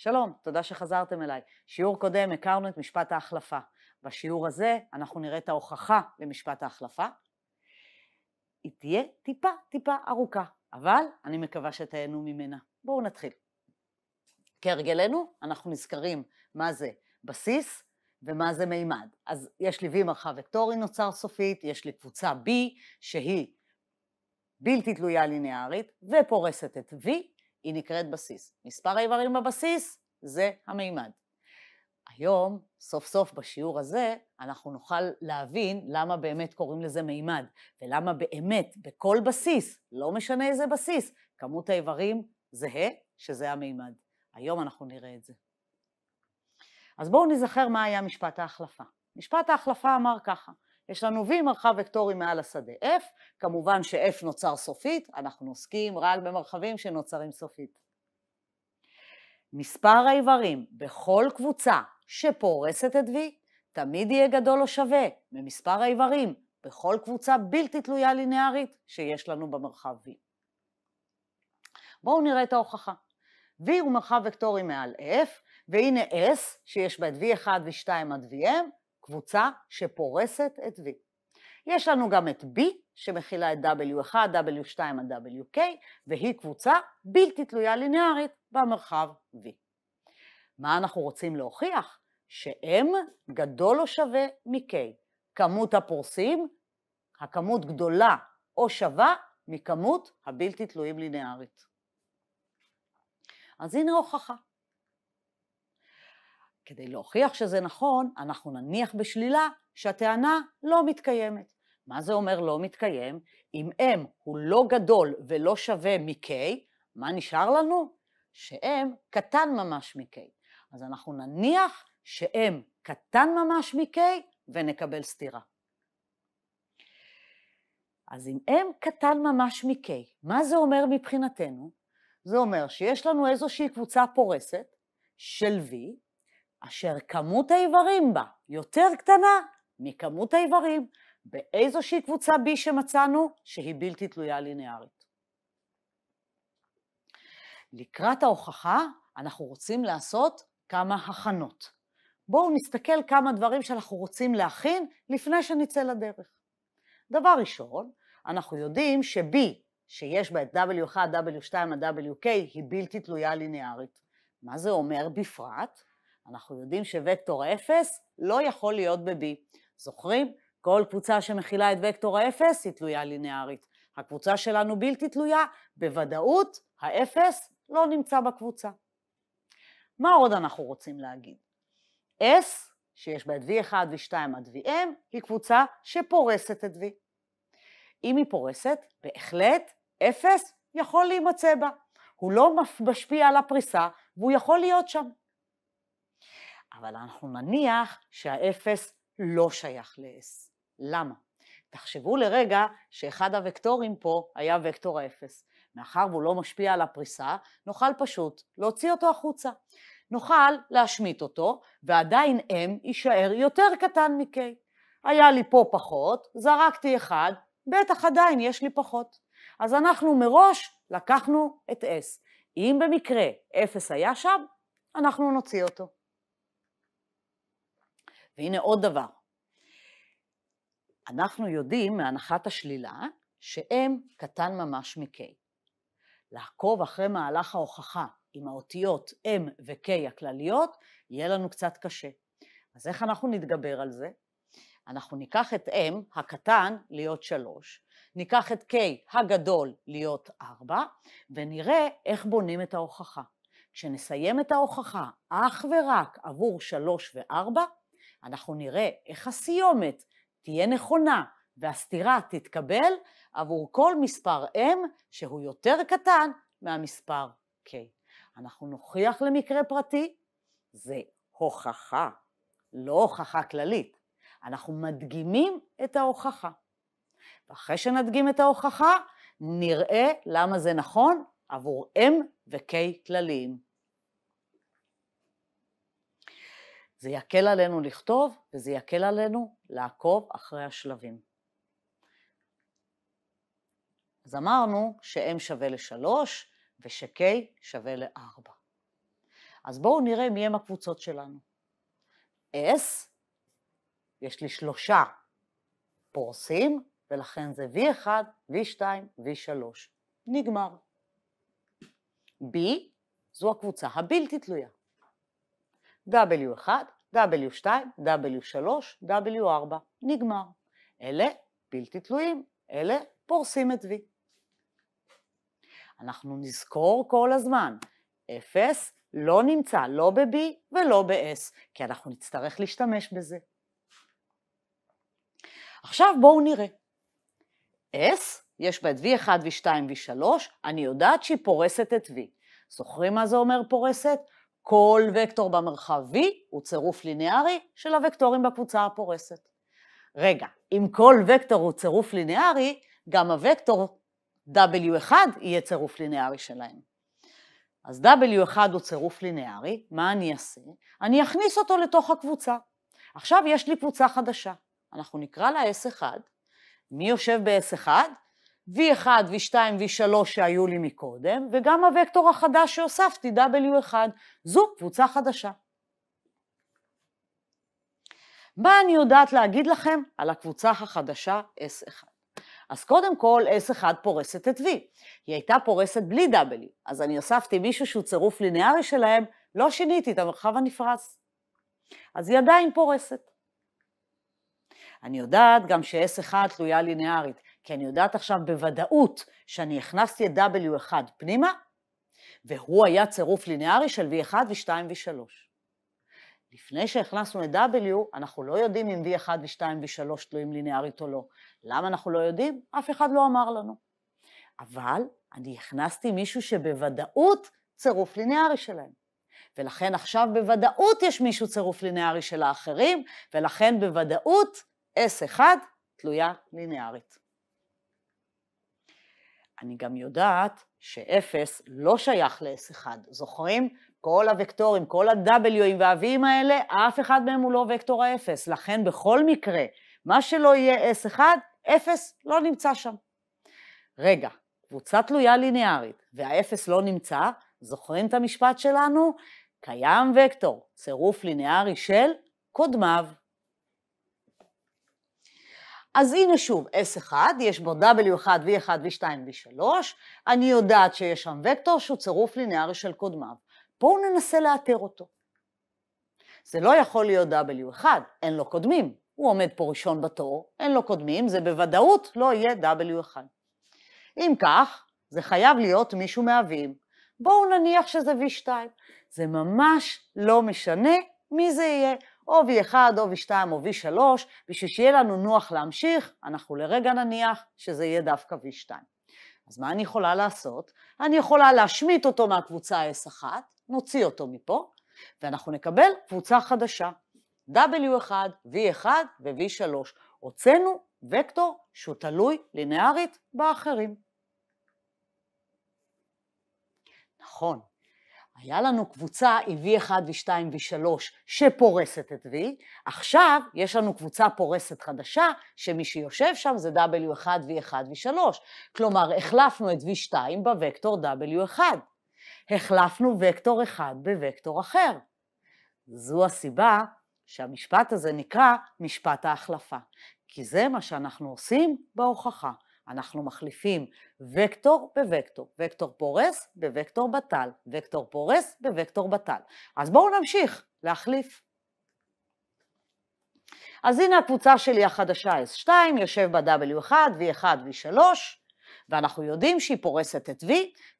שלום, תודה שחזרתם אליי. שיעור קודם הכרנו את משפט ההחלפה. בשיעור הזה אנחנו נראה את ההוכחה למשפט ההחלפה. היא תהיה טיפה טיפה ארוכה, אבל אני מקווה שתהנו ממנה. בואו נתחיל. כהרגלנו, אנחנו נזכרים מה זה בסיס ומה זה מימד. אז יש לי V מרחב וקטורי נוצר סופית, יש לי קבוצה B שהיא בלתי תלויה לינארית ופורסת את V, היא נקראת בסיס. מספר האיברים בבסיס זה המימד. היום, סוף סוף בשיעור הזה, אנחנו נוכל להבין למה באמת קוראים לזה מימד, ולמה באמת בכל בסיס, לא משנה איזה בסיס, כמות האיברים זהה, שזה המימד. היום אנחנו נראה את זה. אז בואו נזכר מה היה משפט ההחלפה. משפט ההחלפה אמר ככה, יש לנו V מרחב וקטורי מעל השדה F, כמובן ש-F נוצר סופית, אנחנו עוסקים רק במרחבים שנוצרים סופית. מספר האיברים בכל קבוצה שפורסת את V תמיד יהיה גדול או שווה ממספר האיברים בכל קבוצה בלתי תלויה לינארית שיש לנו במרחב V. בואו נראה את ההוכחה. V הוא מרחב וקטורי מעל F, והנה S, שיש בה את V1 ו-2 עד VM, קבוצה שפורסת את V. יש לנו גם את B שמכילה את W1, W2 עד WK, והיא קבוצה בלתי תלויה ליניארית במרחב V. מה אנחנו רוצים להוכיח? ש-M גדול או שווה מ-K. כמות הפורסים, הכמות גדולה או שווה מכמות הבלתי תלויים ליניארית. אז הנה הוכחה. כדי להוכיח שזה נכון, אנחנו נניח בשלילה שהטענה לא מתקיימת. מה זה אומר לא מתקיים? אם m הוא לא גדול ולא שווה מ-k, מה נשאר לנו? ש-m קטן ממש מ-k. אז אנחנו נניח ש-m קטן ממש מ-k ונקבל סתירה. אז אם m קטן ממש מ-k, מה זה אומר מבחינתנו? זה אומר שיש לנו איזושהי קבוצה פורסת של v, אשר כמות האיברים בה יותר קטנה מכמות האיברים באיזושהי קבוצה B שמצאנו שהיא בלתי תלויה לינארית. לקראת ההוכחה אנחנו רוצים לעשות כמה הכנות. בואו נסתכל כמה דברים שאנחנו רוצים להכין לפני שנצא לדרך. דבר ראשון, אנחנו יודעים ש-B, שיש בה את W1, W2, ה-WK, היא בלתי תלויה לינארית. מה זה אומר בפרט? אנחנו יודעים שווקטור האפס לא יכול להיות ב-B. זוכרים? כל קבוצה שמכילה את וקטור האפס היא תלויה לינארית. הקבוצה שלנו בלתי תלויה, בוודאות האפס לא נמצא בקבוצה. מה עוד אנחנו רוצים להגיד? S, שיש בה את V1, V2 עד VM, היא קבוצה שפורסת את V. אם היא פורסת, בהחלט אפס יכול להימצא בה. הוא לא משפיע על הפריסה, והוא יכול להיות שם. אבל אנחנו נניח שהאפס לא שייך ל-S. למה? תחשבו לרגע שאחד הוקטורים פה היה וקטור האפס. מאחר והוא לא משפיע על הפריסה, נוכל פשוט להוציא אותו החוצה. נוכל להשמיט אותו, ועדיין m יישאר יותר קטן מ-k. היה לי פה פחות, זרקתי אחד, בטח עדיין יש לי פחות. אז אנחנו מראש לקחנו את s. אם במקרה 0 היה שם, אנחנו נוציא אותו. והנה עוד דבר. אנחנו יודעים מהנחת השלילה ש-M קטן ממש מ-K. לעקוב אחרי מהלך ההוכחה עם האותיות M ו-K הכלליות, יהיה לנו קצת קשה. אז איך אנחנו נתגבר על זה? אנחנו ניקח את M הקטן להיות 3, ניקח את K הגדול להיות 4, ונראה איך בונים את ההוכחה. כשנסיים את ההוכחה אך ורק עבור 3 ו-4, אנחנו נראה איך הסיומת תהיה נכונה והסתירה תתקבל עבור כל מספר m שהוא יותר קטן מהמספר k. אנחנו נוכיח למקרה פרטי, זה הוכחה, לא הוכחה כללית. אנחנו מדגימים את ההוכחה. ואחרי שנדגים את ההוכחה, נראה למה זה נכון עבור m ו-k כלליים. זה יקל עלינו לכתוב וזה יקל עלינו לעקוב אחרי השלבים. אז אמרנו ש-m שווה ל-3 וש-k שווה ל-4. אז בואו נראה מי הם הקבוצות שלנו. s, יש לי שלושה פורסים, ולכן זה v1, v2, v3. נגמר. b, זו הקבוצה הבלתי תלויה. W1, W2, W3, W4. נגמר. אלה בלתי תלויים, אלה פורסים את V. אנחנו נזכור כל הזמן, 0 לא נמצא לא ב-B ולא ב-S, כי אנחנו נצטרך להשתמש בזה. עכשיו בואו נראה. S, יש בה את V1, V2, V3, אני יודעת שהיא פורסת את V. זוכרים מה זה אומר פורסת? כל וקטור במרחב V הוא צירוף ליניארי של הוקטורים בקבוצה הפורסת. רגע, אם כל וקטור הוא צירוף ליניארי, גם הוקטור W1 יהיה צירוף ליניארי שלהם. אז W1 הוא צירוף ליניארי, מה אני אעשה? אני אכניס אותו לתוך הקבוצה. עכשיו יש לי קבוצה חדשה, אנחנו נקרא לה S1. מי יושב ב-S1? V1, V2, V3 שהיו לי מקודם, וגם הוקטור החדש שהוספתי, W1, זו קבוצה חדשה. מה אני יודעת להגיד לכם על הקבוצה החדשה S1? אז קודם כל, S1 פורסת את V. היא הייתה פורסת בלי W, אז אני הוספתי מישהו שהוא צירוף לינארי שלהם, לא שיניתי את המרחב הנפרס. אז היא עדיין פורסת. אני יודעת גם ש-S1 תלויה לינארית. כי אני יודעת עכשיו בוודאות שאני הכנסתי את W1 פנימה, והוא היה צירוף לינארי של V1 ו-2 ו-3. לפני שהכנסנו את W, אנחנו לא יודעים אם V1 ו-2 ו-3 תלויים לינארית או לא. למה אנחנו לא יודעים? אף אחד לא אמר לנו. אבל אני הכנסתי מישהו שבוודאות צירוף לינארי שלהם. ולכן עכשיו בוודאות יש מישהו צירוף לינארי של האחרים, ולכן בוודאות S1 תלויה לינארית. אני גם יודעת ש-0 לא שייך ל-S1, זוכרים? כל הוקטורים, כל ה-W'ים וה-V'ים האלה, אף אחד מהם הוא לא וקטור ה-0, לכן בכל מקרה, מה שלא יהיה S1, 0 לא נמצא שם. רגע, קבוצה תלויה ליניארית והאפס לא נמצא, זוכרים את המשפט שלנו? קיים וקטור, צירוף ליניארי של קודמיו. אז הנה שוב, S1, יש בו W1, V1, V2, V3, אני יודעת שיש שם וקטור שהוא צירוף לינארי של קודמיו. בואו ננסה לאתר אותו. זה לא יכול להיות W1, אין לו קודמים. הוא עומד פה ראשון בתור, אין לו קודמים, זה בוודאות לא יהיה W1. אם כך, זה חייב להיות מישהו מהווים. בואו נניח שזה V2. זה ממש לא משנה מי זה יהיה. או V1, או V2, או V3, בשביל שיהיה לנו נוח להמשיך, אנחנו לרגע נניח שזה יהיה דווקא V2. אז מה אני יכולה לעשות? אני יכולה להשמיט אותו מהקבוצה S1, נוציא אותו מפה, ואנחנו נקבל קבוצה חדשה, W1, V1 ו-V3. הוצאנו וקטור שהוא תלוי לינארית באחרים. נכון, היה לנו קבוצה עם V1 ו-2 ו-3 שפורסת את V, עכשיו יש לנו קבוצה פורסת חדשה, שמי שיושב שם זה W1, V1 ו-3. כלומר, החלפנו את V2 בוקטור W1. החלפנו וקטור אחד בוקטור אחר. זו הסיבה שהמשפט הזה נקרא משפט ההחלפה, כי זה מה שאנחנו עושים בהוכחה. אנחנו מחליפים וקטור בוקטור, וקטור פורס בוקטור בטל, וקטור פורס בוקטור בטל. אז בואו נמשיך להחליף. אז הנה הקבוצה שלי החדשה S2, יושב בה W1, V1, V3, ואנחנו יודעים שהיא פורסת את V,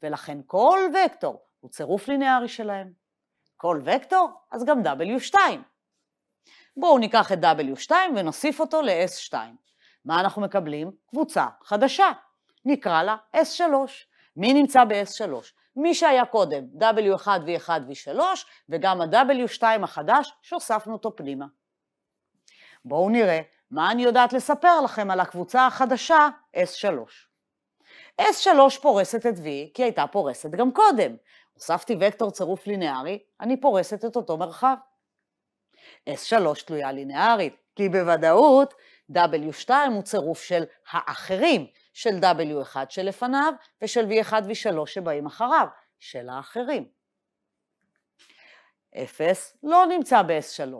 ולכן כל וקטור הוא צירוף לינארי שלהם. כל וקטור, אז גם W2. בואו ניקח את W2 ונוסיף אותו ל-S2. מה אנחנו מקבלים? קבוצה חדשה, נקרא לה S3. מי נמצא ב-S3? מי שהיה קודם, W1 ו 1 ו 3 וגם ה-W2 החדש שהוספנו אותו פנימה. בואו נראה מה אני יודעת לספר לכם על הקבוצה החדשה S3. S3 פורסת את V כי הייתה פורסת גם קודם. הוספתי וקטור צירוף לינארי, אני פורסת את אותו מרחב. S3 תלויה לינארית, כי בוודאות W2 הוא צירוף של האחרים, של W1 שלפניו ושל V1 ו 3 שבאים אחריו, של האחרים. 0 לא נמצא ב-S3,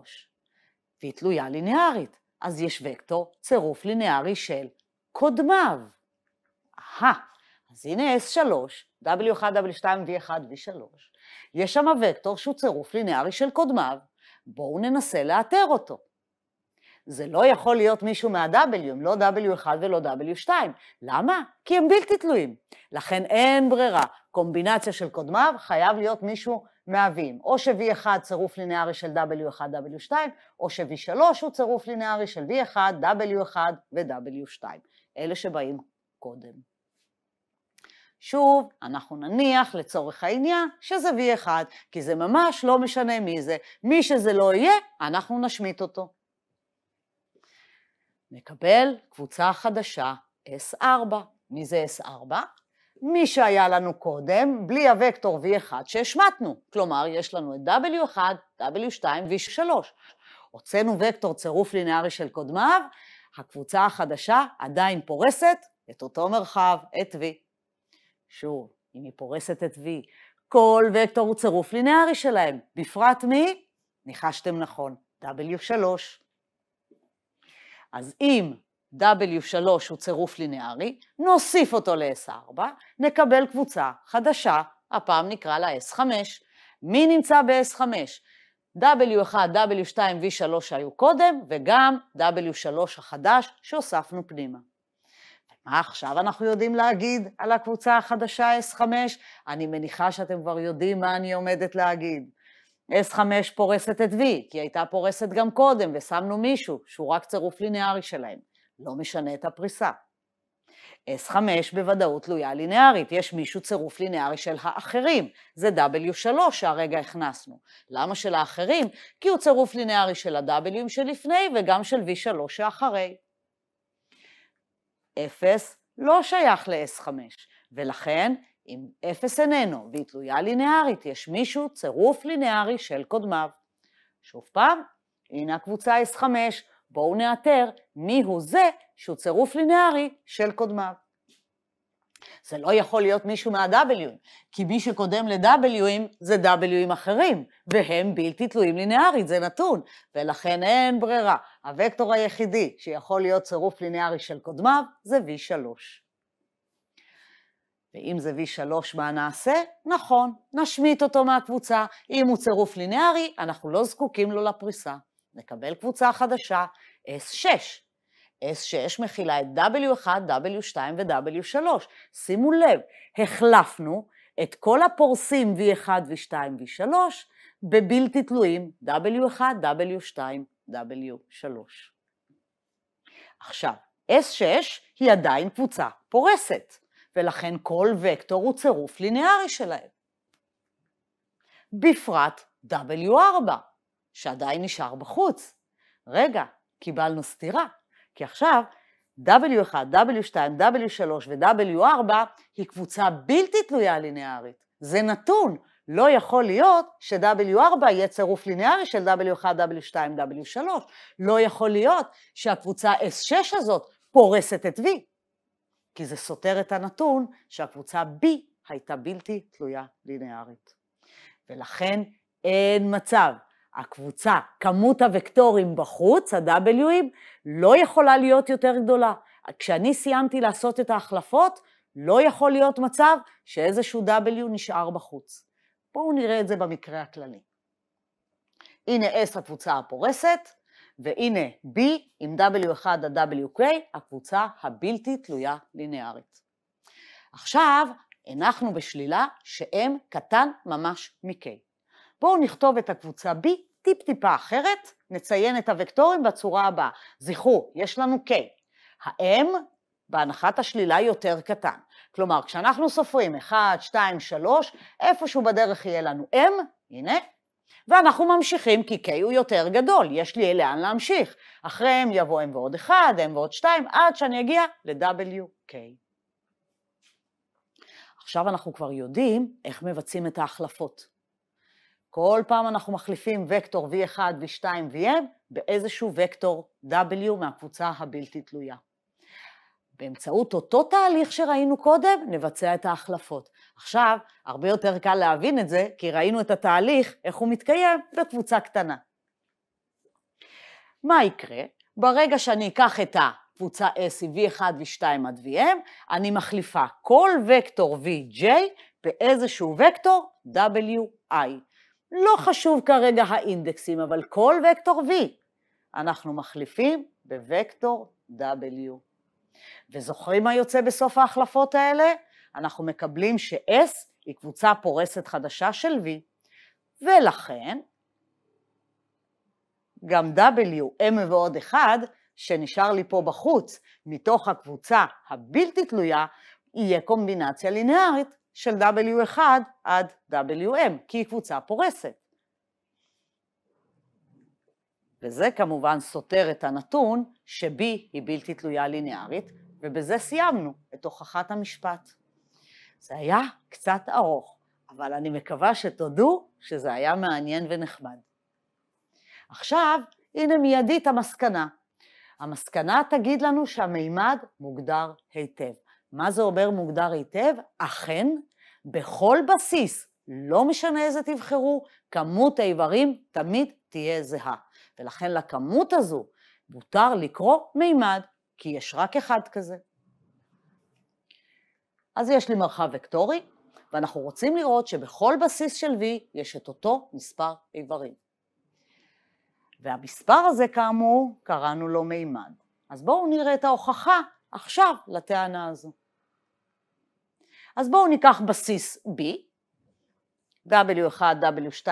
והיא תלויה ליניארית, אז יש וקטור צירוף ליניארי של קודמיו. אהה, אז הנה S3, W1, W2, V1, V3. יש שם וקטור שהוא צירוף ליניארי של קודמיו, בואו ננסה לאתר אותו. זה לא יכול להיות מישהו מה-W, הם לא W1 ולא W2. למה? כי הם בלתי תלויים. לכן אין ברירה. קומבינציה של קודמיו, חייב להיות מישהו מהווים. או ש-V1 צירוף לינארי של W1, W2, או ש-V3 הוא צירוף לינארי של V1, W1 ו-W2. אלה שבאים קודם. שוב, אנחנו נניח לצורך העניין שזה V1, כי זה ממש לא משנה מי זה. מי שזה לא יהיה, אנחנו נשמיט אותו. נקבל קבוצה חדשה, S4. מי זה S4? מי שהיה לנו קודם, בלי הוקטור V1 שהשמטנו. כלומר, יש לנו את W1, W2, V3. הוצאנו וקטור צירוף לינארי של קודמיו, הקבוצה החדשה עדיין פורסת את אותו מרחב, את V. שוב, אם היא פורסת את V, כל וקטור הוא צירוף לינארי שלהם, בפרט מי? ניחשתם נכון, W3. אז אם W3 הוא צירוף לינארי, נוסיף אותו ל-S4, נקבל קבוצה חדשה, הפעם נקרא לה S5. מי נמצא ב-S5? W1, W2, V3 היו קודם, וגם W3 החדש שהוספנו פנימה. מה עכשיו אנחנו יודעים להגיד על הקבוצה החדשה S5? אני מניחה שאתם כבר יודעים מה אני עומדת להגיד. S5 פורסת את V, כי הייתה פורסת גם קודם, ושמנו מישהו שהוא רק צירוף לינארי שלהם. לא משנה את הפריסה. S5 בוודאות תלויה לינארית, יש מישהו צירוף לינארי של האחרים, זה W3 שהרגע הכנסנו. למה של האחרים? כי הוא צירוף לינארי של ה-Wים שלפני וגם של V3 שאחרי. 0 לא שייך ל-S5, ולכן אם אפס איננו והיא תלויה לינארית, יש מישהו, צירוף לינארי של קודמיו. שוב פעם, הנה הקבוצה S5, בואו נאתר מיהו זה שהוא צירוף לינארי של קודמיו. זה לא יכול להיות מישהו מה w כי מי שקודם ל-W'ים זה W'ים אחרים, והם בלתי תלויים לינארית, זה נתון, ולכן אין ברירה. הוקטור היחידי שיכול להיות צירוף לינארי של קודמיו זה V3. ואם זה V3, מה נעשה? נכון, נשמיט אותו מהקבוצה. אם הוא צירוף לינארי, אנחנו לא זקוקים לו לפריסה. נקבל קבוצה חדשה, S6. S6 מכילה את W1, W2 ו-W3. שימו לב, החלפנו את כל הפורסים V1, V2, V3 בבלתי תלויים W1, W2, W3. עכשיו, S6 היא עדיין קבוצה פורסת. ולכן כל וקטור הוא צירוף לינארי שלהם. בפרט W4, שעדיין נשאר בחוץ. רגע, קיבלנו סתירה, כי עכשיו W1, W2, W3 ו-W4 היא קבוצה בלתי תלויה לינארית. זה נתון, לא יכול להיות ש-W4 יהיה צירוף לינארי של W1, W2, W3. לא יכול להיות שהקבוצה S6 הזאת פורסת את V. כי זה סותר את הנתון שהקבוצה B הייתה בלתי תלויה לינארית. ולכן אין מצב. הקבוצה, כמות הוקטורים בחוץ, ה-W'ים, לא יכולה להיות יותר גדולה. כשאני סיימתי לעשות את ההחלפות, לא יכול להיות מצב שאיזשהו W נשאר בחוץ. בואו נראה את זה במקרה הכללי. הנה S הקבוצה הפורסת, והנה B עם W1 עד WK, הקבוצה הבלתי תלויה לינארית. עכשיו, הנחנו בשלילה ש-M קטן ממש מ-K. בואו נכתוב את הקבוצה B טיפ-טיפה אחרת, נציין את הוקטורים בצורה הבאה. זכרו, יש לנו K. ה-M בהנחת השלילה יותר קטן. כלומר, כשאנחנו סופרים 1, 2, 3, איפשהו בדרך יהיה לנו M, הנה, ואנחנו ממשיכים כי K הוא יותר גדול, יש לי לאן להמשיך. אחריהם יבוא M ועוד 1, M ועוד 2, עד שאני אגיע ל-WK. עכשיו אנחנו כבר יודעים איך מבצעים את ההחלפות. כל פעם אנחנו מחליפים וקטור V1, V2, VM באיזשהו וקטור W מהקבוצה הבלתי תלויה. באמצעות אותו תהליך שראינו קודם, נבצע את ההחלפות. עכשיו, הרבה יותר קל להבין את זה, כי ראינו את התהליך, איך הוא מתקיים, בקבוצה קטנה. מה יקרה? ברגע שאני אקח את הקבוצה S, V1 V2 עד VM, אני מחליפה כל וקטור VJ באיזשהו וקטור WI. לא חשוב כרגע האינדקסים, אבל כל וקטור V אנחנו מחליפים בוקטור WI. וזוכרים מה יוצא בסוף ההחלפות האלה? אנחנו מקבלים ש-S היא קבוצה פורסת חדשה של V, ולכן גם W, M ועוד אחד, שנשאר לי פה בחוץ, מתוך הקבוצה הבלתי תלויה, יהיה קומבינציה לינארית של W1 עד WM, כי היא קבוצה פורסת. וזה כמובן סותר את הנתון ש-B היא בלתי תלויה לינארית, ובזה סיימנו את הוכחת המשפט. זה היה קצת ארוך, אבל אני מקווה שתודו שזה היה מעניין ונחמד. עכשיו, הנה מיידית המסקנה. המסקנה תגיד לנו שהמימד מוגדר היטב. מה זה אומר מוגדר היטב? אכן, בכל בסיס, לא משנה איזה תבחרו, כמות האיברים תמיד תהיה זהה. ולכן לכמות הזו מותר לקרוא מימד, כי יש רק אחד כזה. אז יש לי מרחב וקטורי, ואנחנו רוצים לראות שבכל בסיס של V יש את אותו מספר איברים. והמספר הזה, כאמור, קראנו לו מימד. אז בואו נראה את ההוכחה עכשיו לטענה הזו. אז בואו ניקח בסיס B, W1, W2,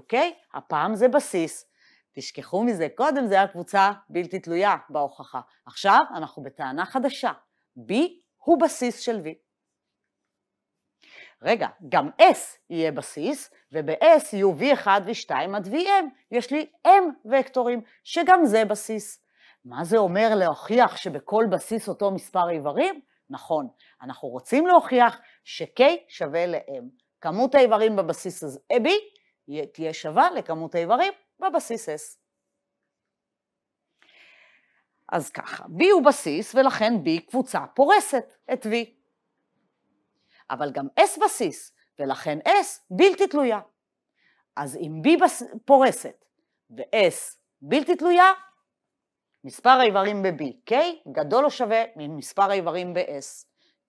WK, הפעם זה בסיס. תשכחו מזה, קודם זה היה קבוצה בלתי תלויה בהוכחה. עכשיו אנחנו בטענה חדשה, B הוא בסיס של V. רגע, גם S יהיה בסיס, וב-S יהיו V1 ו-2 עד VM. יש לי M וקטורים, שגם זה בסיס. מה זה אומר להוכיח שבכל בסיס אותו מספר איברים? נכון, אנחנו רוצים להוכיח ש-K שווה ל-M. כמות האיברים בבסיס הזה, AB תהיה שווה לכמות האיברים בבסיס S. אז ככה, B הוא בסיס ולכן B קבוצה פורסת את V. אבל גם S בסיס ולכן S בלתי תלויה. אז אם B בס... פורסת ו-S בלתי תלויה, מספר האיברים ב-B, K, גדול או שווה ממספר האיברים ב-S.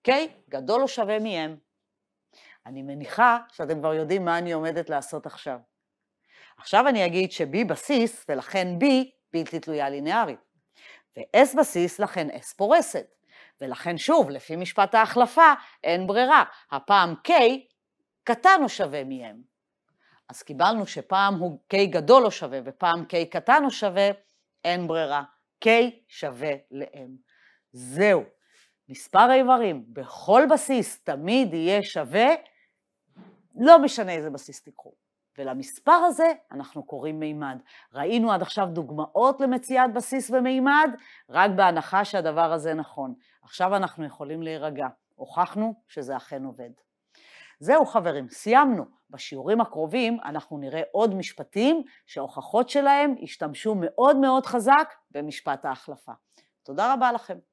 K, גדול או שווה מ-M. אני מניחה שאתם כבר יודעים מה אני עומדת לעשות עכשיו. עכשיו אני אגיד ש-B בסיס, ולכן B בלתי תלויה לינארית. ו-S בסיס, לכן S פורסת. ולכן שוב, לפי משפט ההחלפה, אין ברירה. הפעם K קטן או שווה מ-M. אז קיבלנו שפעם הוא K גדול או שווה, ופעם K קטן או שווה, אין ברירה. K שווה ל-M. זהו. מספר האיברים בכל בסיס תמיד יהיה שווה לא משנה איזה בסיס תיקחו. ולמספר הזה אנחנו קוראים מימד. ראינו עד עכשיו דוגמאות למציאת בסיס ומימד, רק בהנחה שהדבר הזה נכון. עכשיו אנחנו יכולים להירגע. הוכחנו שזה אכן עובד. זהו חברים, סיימנו. בשיעורים הקרובים אנחנו נראה עוד משפטים שההוכחות שלהם השתמשו מאוד מאוד חזק במשפט ההחלפה. תודה רבה לכם.